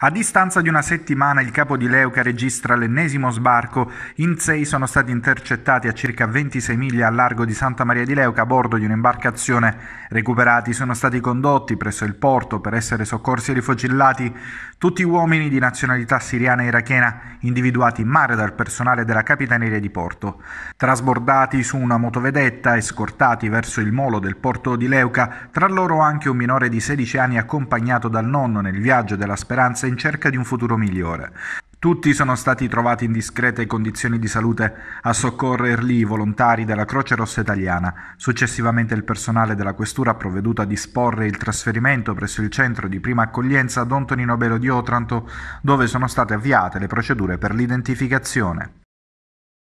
A distanza di una settimana il capo di Leuca registra l'ennesimo sbarco. In sei sono stati intercettati a circa 26 miglia al largo di Santa Maria di Leuca a bordo di un'imbarcazione. Recuperati sono stati condotti presso il porto per essere soccorsi e rifocillati tutti uomini di nazionalità siriana e irachena individuati in mare dal personale della Capitaneria di Porto. Trasbordati su una motovedetta e scortati verso il molo del porto di Leuca, tra loro anche un minore di 16 anni accompagnato dal nonno nel viaggio della speranza in cerca di un futuro migliore. Tutti sono stati trovati in discrete condizioni di salute a soccorrerli i volontari della Croce Rossa Italiana. Successivamente il personale della questura ha provveduto a disporre il trasferimento presso il centro di prima accoglienza ad Antonino Belo di Otranto, dove sono state avviate le procedure per l'identificazione.